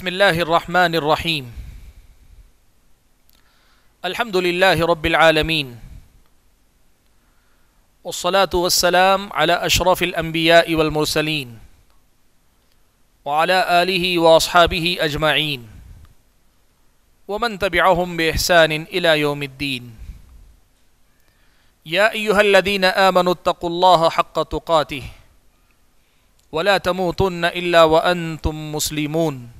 بسم الله الرحمن الرحيم الحمد لله رب العالمين والصلاة والسلام على أشرف الأنبياء والمرسلين وعلى آله وأصحابه أجمعين ومن تبعهم بإحسان إلى يوم الدين يا أيها الذين آمنوا اتقوا الله حق تقاته ولا تموتن إلا وأنتم مسلمون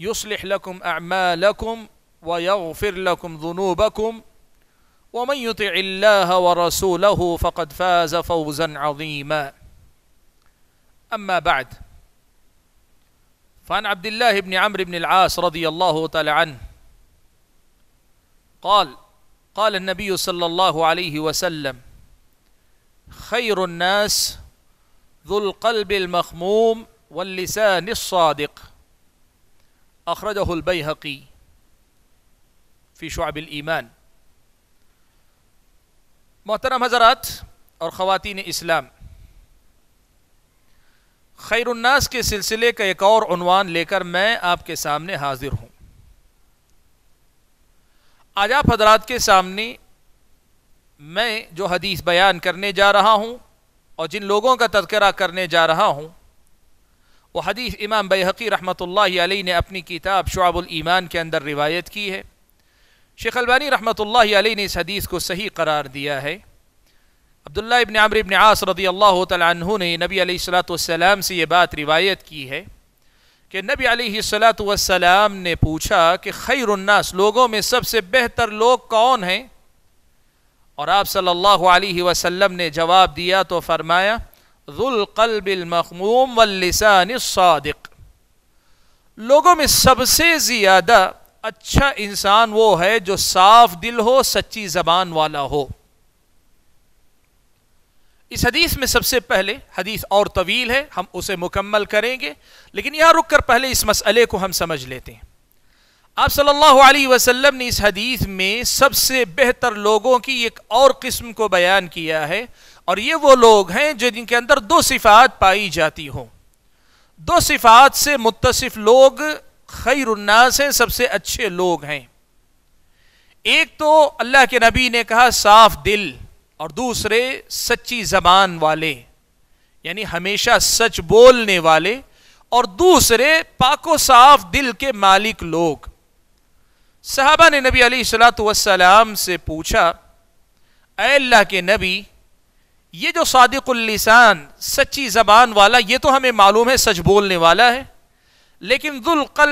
يصلح لكم أعمالكم ويغفر لكم ذنوبكم ومن يطع الله ورسوله فقد فاز فوزا عظيما أما بعد فعن عبد الله بن عمرو بن العاص رضي الله تعالى عنه قال قال النبي صلى الله عليه وسلم خير الناس ذو القلب المخموم واللسان الصادق أخرجه البيهقي फ़ी शुआबिल ईमान मोहतरम हज़रात और ख़वान इस्लाम खैरन्नास के सिलसिले का एक और उनवान लेकर मैं आपके सामने हाजिर हूँ आज आप हजरात के सामने मैं जो हदीस बयान करने जा रहा हूँ और जिन लोगों का तस्करा करने जा रहा हूँ वो हदीस इमाम बेहकी रहमतुल्लाह अलैहि ने अपनी किताब शुआबुल ईमान के अंदर रिवायत की है शेख अलबानी रहमतुल्लाह अलैहि ने इस हदीस को सही करार दिया है अब्दुल्ला इबन आमर इब्न आस रदी अल्लाह तु ने नबी सलाम से ये बात रिवायत की है कि नबी सलाम ने पूछा कि खैरन्नास लोगों में सबसे बेहतर लोग कौन हैं और आप सल्लल्लाहु अलैहि वसल्लम ने जवाब दिया तो फरमाया ज़ुल्कलमखमूम वल्लिसानसादिक लोगों में सबसे ज़्यादा अच्छा इंसान वो है जो साफ दिल हो सच्ची ज़बान वाला हो इस हदीस में सबसे पहले हदीस और तवील है हम उसे मुकम्मल करेंगे लेकिन यहाँ रुक कर पहले इस मसले को हम समझ लेते हैं आप सल्लल्लाहु अलैहि वसल्लम ने इस हदीस में सबसे बेहतर लोगों की एक और किस्म को बयान किया है और ये वो लोग हैं जो जिनके अंदर दो सिफात पाई जाती हों दो सिफात से मुतसिफ़ लोग खैरन्नास हैं सबसे अच्छे लोग हैं एक तो अल्लाह के नबी ने कहा साफ दिल और दूसरे सच्ची ज़बान वाले यानी हमेशा सच बोलने वाले और दूसरे पाको साफ दिल के मालिक लोग साहबा ने नबी अली सलाम से पूछा अल्लाह के नबी ये जो सादिकुल्लिसान सच्ची ज़बान वाला ये तो हमें मालूम है सच बोलने वाला है लेकिन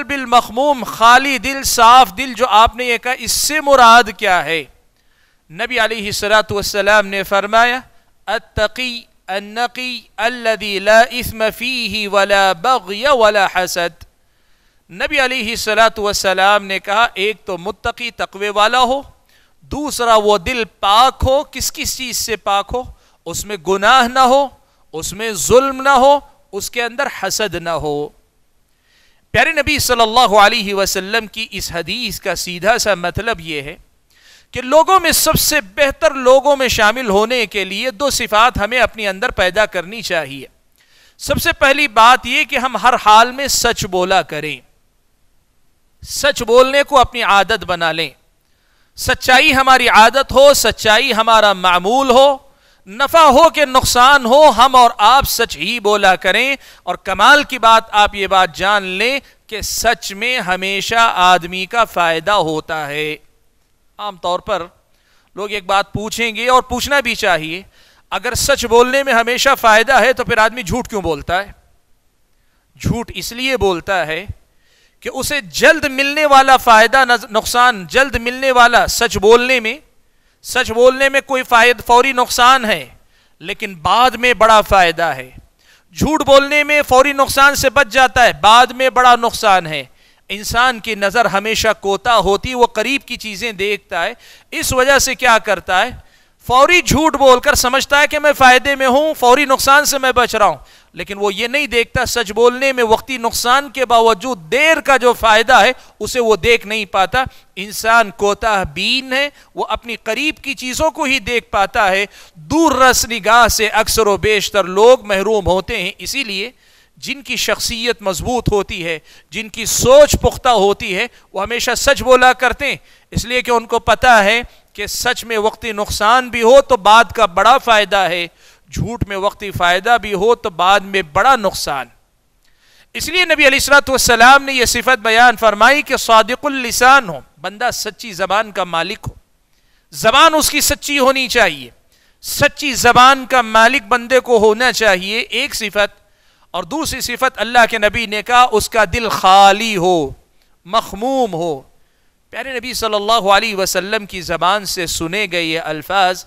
बिल मखमूम खाली दिल साफ दिल जो आपने ये कहा इससे मुराद क्या है नबी आलतम ने फरमाया अतकी अन्नकी अल्लदी ला इसमफ़ी वला बग़ वला हसद नबी अली सलाम ने कहा एक तो मुत्तकी तकवे वाला हो दूसरा वो दिल पाक हो किस किस चीज़ से पाक हो उसमें गुनाह ना हो उसमें जुल्म ना हो उसके अंदर हसद ना हो प्यारे नबी सल्लल्लाहु अलैहि वसल्लम की इस हदीस का सीधा सा मतलब ये है कि लोगों में सबसे बेहतर लोगों में शामिल होने के लिए दो सिफात हमें अपने अंदर पैदा करनी चाहिए सबसे पहली बात यह कि हम हर हाल में सच बोला करें सच बोलने को अपनी आदत बना लें सच्चाई हमारी आदत हो सच्चाई हमारा मामूल हो नफा हो कि नुकसान हो हम और आप सच ही बोला करें और कमाल की बात आप ये बात जान लें कि सच में हमेशा आदमी का फायदा होता है आमतौर पर लोग एक बात पूछेंगे और पूछना भी चाहिए अगर सच बोलने में हमेशा फायदा है तो फिर आदमी झूठ क्यों बोलता है झूठ इसलिए बोलता है कि उसे जल्द मिलने वाला फ़ायदा नुकसान जल्द मिलने वाला सच बोलने में सच बोलने में कोई फ़ायद फौरी नुकसान है लेकिन बाद में बड़ा फ़ायदा है झूठ बोलने में फौरी नुकसान से बच जाता है बाद में बड़ा नुकसान है इंसान की नज़र हमेशा कोता होती वो करीब की चीज़ें देखता है इस वजह से क्या करता है फौरी झूठ बोलकर समझता है कि मैं फ़ायदे में हूं फौरी नुकसान से मैं बच रहा हूं लेकिन वो ये नहीं देखता सच बोलने में वक्ती नुकसान के बावजूद देर का जो फ़ायदा है उसे वो देख नहीं पाता इंसान कोता बीन है वो अपनी करीब की चीज़ों को ही देख पाता है दूर रस निगाह से अक्सर व बेशतर लोग महरूम होते हैं इसीलिए जिनकी शख्सियत मजबूत होती है जिनकी सोच पुख्ता होती है वो हमेशा सच बोला करते हैं इसलिए कि उनको पता है कि सच में वक्ती नुकसान भी हो तो बाद का बड़ा फ़ायदा है झूठ में वक्ती फ़ायदा भी हो तो बाद में बड़ा नुकसान इसलिए नबी अलैहिस्सलाम ने यह सिफत बयान फरमाई कि सादिकुल्लिसान हो बंदा सच्ची ज़बान का मालिक हो ज़बान उसकी सच्ची होनी चाहिए सच्ची ज़बान का मालिक बंदे को होना चाहिए एक सिफत और दूसरी सिफत अल्लाह के नबी ने कहा उसका दिल खाली हो मखमूम हो प्यारे नबी सल्लल्लाहु अलैहि वसल्लम की ज़बान से सुने गए ये अल्फाज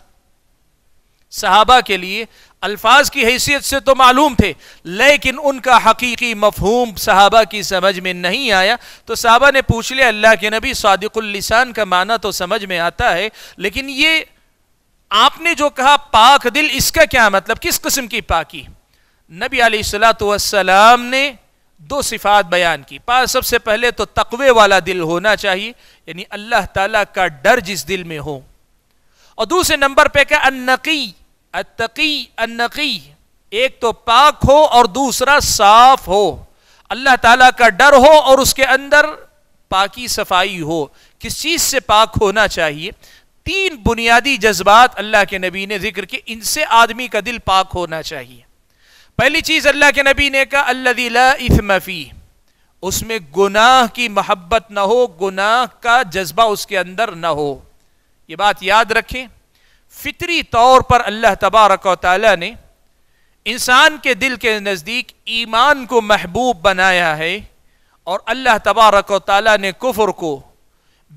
सहाबा के लिए अल्फाज की हैसियत से तो मालूम थे लेकिन उनका हकीकी मफहूम सहाबा की समझ में नहीं आया तो सहाबा ने पूछ लिया अल्लाह के नबी सादिकुल्लिसान का माना तो समझ में आता है लेकिन ये आपने जो कहा पाक दिल इसका क्या मतलब किस किस्म की पाकी नबी आसलाम ने दो सिफात बयान की पा सबसे पहले तो तकवे वाला दिल होना चाहिए यानी अल्लाह ताला का डर जिस दिल में हो और दूसरे नंबर पे क्या अन्नकी अतकी अन्नकी एक तो पाक हो और दूसरा साफ हो अल्लाह ताला का डर हो और उसके अंदर पाकी सफाई हो किस चीज़ से पाक होना चाहिए तीन बुनियादी जज्बात अल्लाह के नबी ने जिक्र किए इनसे आदमी का दिल पाक होना चाहिए पहली चीज़ अल्लाह के नबी ने कहा अल्लाह उसमें गुनाह की मोहब्बत ना हो गुनाह का जज्बा उसके अंदर ना हो ये बात याद रखें फितरी तौर पर अल्लाह तबारक ने इंसान के दिल के नज़दीक ईमान को महबूब बनाया है और अल्लाह तबारक ने कुफर को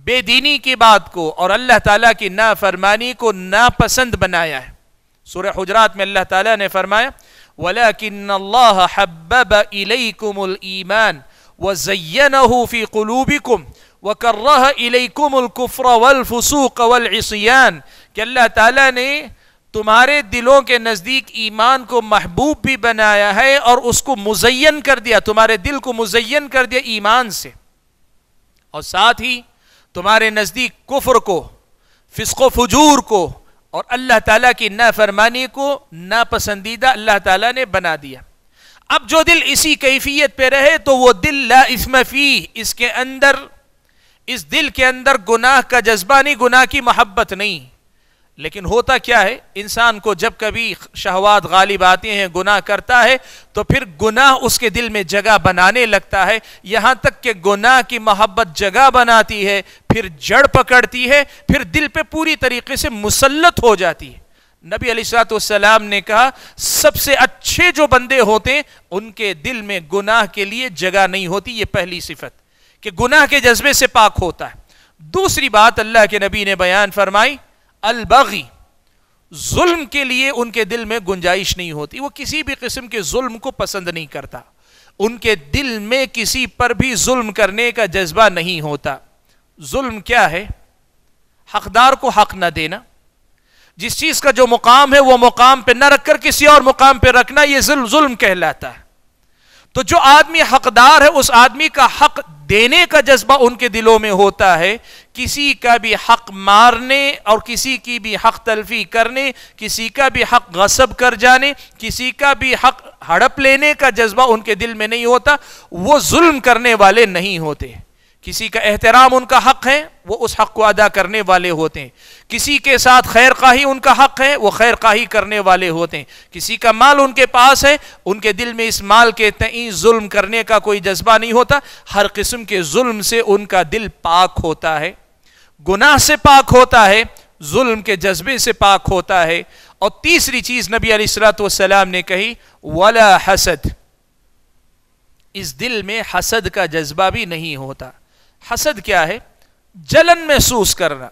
बेदीनी की बात को और अल्लाह ताला की नाफरमानी को नापसंद बनाया है सूर्य हजरात में अल्लाह ताला ने फरमाया वला किन्नल्लाह हब्बब इलैकुमुल ईमान व जयनफ़ी कलूबिकुम व कर्रह इलेकुमकुफ़र वलफसूक वलसियान कि अल्लाह ताला ने तुम्हारे दिलों के नज़दीक ईमान को महबूब भी बनाया है और उसको मुजैन कर दिया तुम्हारे दिल को मुजैन कर दिया ईमान से और साथ ही तुम्हारे नज़दीक कुफर को फिसको फजूर को और अल्लाह ताला की नाफरमानी को नापसंदीदा अल्लाह ताला ने बना दिया अब जो दिल इसी कैफियत पे रहे तो वो दिल ला इसमी इसके अंदर इस दिल के अंदर गुनाह का जज्बा नहीं गुनाह की मोहब्बत नहीं लेकिन होता क्या है इंसान को जब कभी शहवाद गालिब आते हैं गुनाह करता है तो फिर गुनाह उसके दिल में जगह बनाने लगता है यहाँ तक कि गुनाह की मोहब्बत जगह बनाती है फिर जड़ पकड़ती है फिर दिल पे पूरी तरीके से मुसलत हो जाती है नबी अलीसलाम ने कहा सबसे अच्छे जो बंदे होते उनके दिल में गुनाह के लिए जगह नहीं होती ये पहली सिफत कि गुनाह के जज्बे से पाक होता है दूसरी बात अल्लाह के नबी ने बयान फरमाई अलबगी जुल्म के लिए उनके दिल में गुंजाइश नहीं होती वो किसी भी किस्म के जुल्म को पसंद नहीं करता उनके दिल में किसी पर भी जुल्म करने का जज्बा नहीं होता जुल्म क्या है हकदार को हक ना देना जिस चीज का जो मुकाम है वो मुकाम पे ना रखकर किसी और मुकाम पे रखना ये जुल्म कहलाता है तो जो आदमी हकदार है उस आदमी का हक देने का जज्बा उनके दिलों में होता है किसी का भी हक मारने और किसी की भी हक तलफी करने किसी का भी हक गसब कर जाने किसी का भी हक हड़प लेने का जज्बा उनके दिल में नहीं होता वो जुल्म करने वाले नहीं होते किसी का एहतराम उनका हक है वो उस हक को अदा करने वाले होते हैं किसी के साथ खैर काही उनका हक है वो खैर काही करने वाले होते हैं किसी का माल उनके पास है उनके दिल में इस माल के तई जुल्म करने का कोई जज्बा नहीं होता हर किस्म के जुल्म से उनका दिल पाक होता है गुनाह से पाक होता है जुल्म के जज्बे से पाक होता है और तीसरी चीज नबी सलाम ने कही वला हसद इस दिल में हसद का जज्बा भी नहीं होता हसद क्या है जलन महसूस करना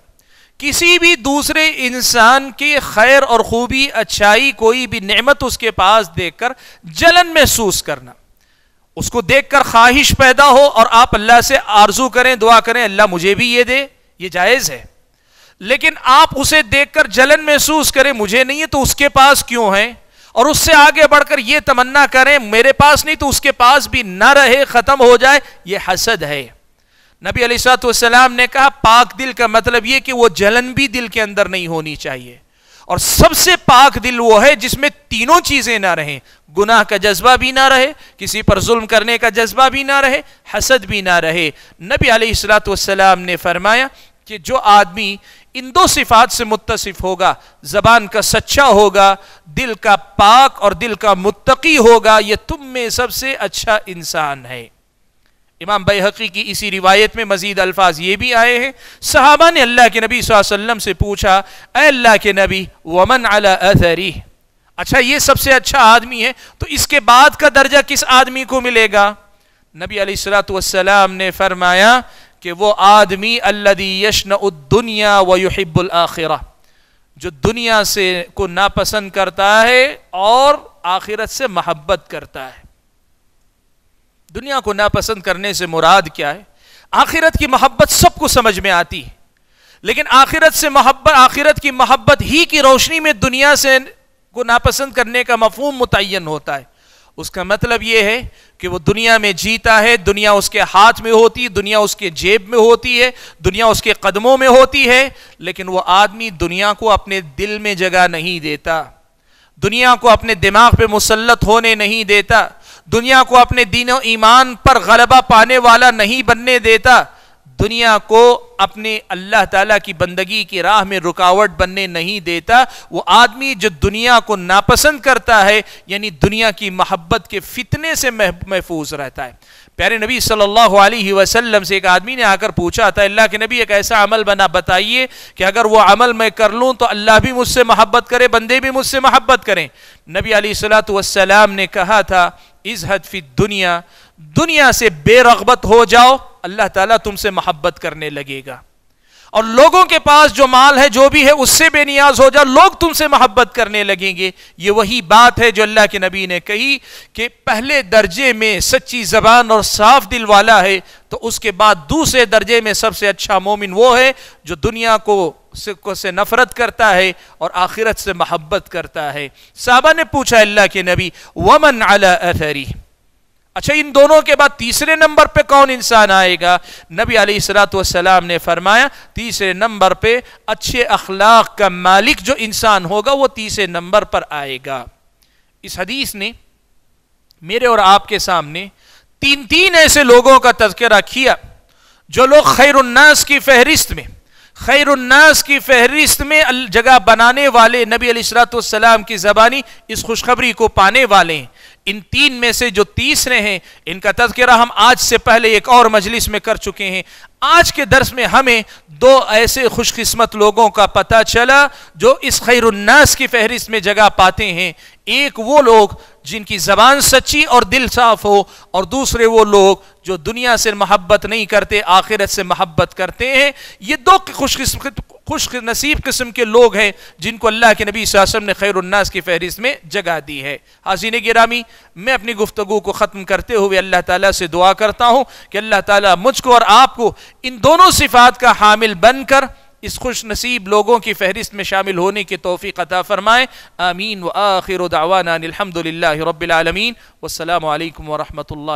किसी भी दूसरे इंसान के खैर और खूबी अच्छाई कोई भी नेमत उसके पास देखकर जलन महसूस करना उसको देखकर ख्वाहिश पैदा हो और आप अल्लाह से आरजू करें दुआ करें अल्लाह मुझे भी ये दे ये जायज़ है लेकिन आप उसे देखकर जलन महसूस करें मुझे नहीं है तो उसके पास क्यों है और उससे आगे बढ़कर यह तमन्ना करें मेरे पास नहीं तो उसके पास भी ना रहे ख़त्म हो जाए यह हसद है नबी अलीसलाम ने कहा पाक दिल का मतलब यह कि वो जलन भी दिल के अंदर नहीं होनी चाहिए और सबसे पाक दिल वो है जिसमें तीनों चीज़ें ना रहें गुनाह का जज्बा भी ना रहे किसी पर जुल्म करने का जज्बा भी ना रहे हसद भी ना रहे नबी अलीसलाम ने फरमाया कि जो आदमी इन दो सिफात से मुतसिफ होगा ज़बान का सच्चा होगा दिल का पाक और दिल का मुत्तकी होगा यह तुम में सबसे अच्छा इंसान है इमाम बेहकी की इसी रिवायत में मजीद अल्फाज ये भी आए हैं साहबा ने अल्लाह के नबी वसल्लम से पूछा अल्लाह के नबी वमन अला अच्छा ये सबसे अच्छा आदमी है तो इसके बाद का दर्जा किस आदमी को मिलेगा नबी सलाम ने फरमाया कि वो आदमी अल्लदी यशन उद्दुनिया वहीबुल आखिरा जो दुनिया से को नापसंद करता है और आखिरत से महब्बत करता है दुनिया को नापसंद करने से मुराद क्या है आखिरत की मोहब्बत सबको समझ में आती है लेकिन आखिरत से मोहब्बत आखिरत की मोहब्बत ही की रोशनी में दुनिया से को नापसंद करने का मफहम मुतन होता है उसका मतलब यह है कि वो दुनिया में जीता है दुनिया उसके हाथ में होती दुनिया उसके जेब में होती है दुनिया उसके कदमों में होती है लेकिन वो आदमी दुनिया को अपने दिल में जगह नहीं देता दुनिया को अपने दिमाग पे मुसलत होने नहीं देता दुनिया को अपने दीन ईमान पर गलबा पाने वाला नहीं बनने देता दुनिया को अपने अल्लाह ताला की बंदगी की राह में रुकावट बनने नहीं देता वो आदमी जो दुनिया को नापसंद करता है यानी दुनिया की मोहब्बत के फितने से महफूज रहता है प्यारे नबी सल्लल्लाहु अलैहि वसल्लम से एक आदमी ने आकर पूछा था अल्लाह के नबी एक ऐसा अमल बना बताइए कि अगर वो अमल मैं कर लूँ तो अल्लाह भी मुझसे मोहब्बत करे बंदे भी मुझसे मोहब्बत करें नबी वसलाम ने कहा था इज़हत फी दुनिया दुनिया से बेरगबत हो जाओ अल्लाह ताला तुमसे मोहब्बत करने लगेगा और लोगों के पास जो माल है जो भी है उससे बेनियाज हो जा लोग तुमसे मोहब्बत करने लगेंगे ये वही बात है जो अल्लाह के नबी ने कही कि पहले दर्जे में सच्ची जबान और साफ दिल वाला है तो उसके बाद दूसरे दर्जे में सबसे अच्छा मोमिन वो है जो दुनिया को से, को से नफरत करता है और आखिरत से मोहब्बत करता है साहबा ने पूछा अल्लाह के नबी वमन अला अथरी अच्छा इन दोनों के बाद तीसरे नंबर पे कौन इंसान आएगा नबी अली सलाम ने फरमाया तीसरे नंबर पे अच्छे अखलाक का मालिक जो इंसान होगा वो तीसरे नंबर पर आएगा इस हदीस ने मेरे और आपके सामने तीन तीन ऐसे लोगों का तस्करा किया जो लोग उन्नास की फहरिस्त में उन्नास की फहरिस्त में जगह बनाने वाले नबी अली सलाम की ज़बानी इस खुशखबरी को पाने वाले हैं इन तीन में से जो तीसरे हैं इनका तस्करा हम आज से पहले एक और मजलिस में कर चुके हैं आज के दर्स में हमें दो ऐसे खुशकिस्मत लोगों का पता चला जो इस खैरन्नास की फहरिस्त में जगह पाते हैं एक वो लोग जिनकी ज़बान सच्ची और दिल साफ हो और दूसरे वो लोग जो दुनिया से मोहब्बत नहीं करते आखिरत से मोहब्बत करते हैं ये दो खुशकिस्मत खुश नसीब किस्म के लोग हैं जिनको अल्लाह के नबी सासम ने खैरन्नास की फहरिस्त में जगह दी है हाजिन गिरामी मैं अपनी गुफ्तु को ख़त्म करते हुए अल्लाह ताला से दुआ करता हूँ कि अल्लाह ताला मुझको और आपको इन दोनों सिफात का हामिल बनकर इस खुश नसीब लोगों की फहरिस्त में शामिल होने की तोफ़ी कता फ़रमाएँ आमीन व आखिर दावानदल रबालमीन वालकम वरहमल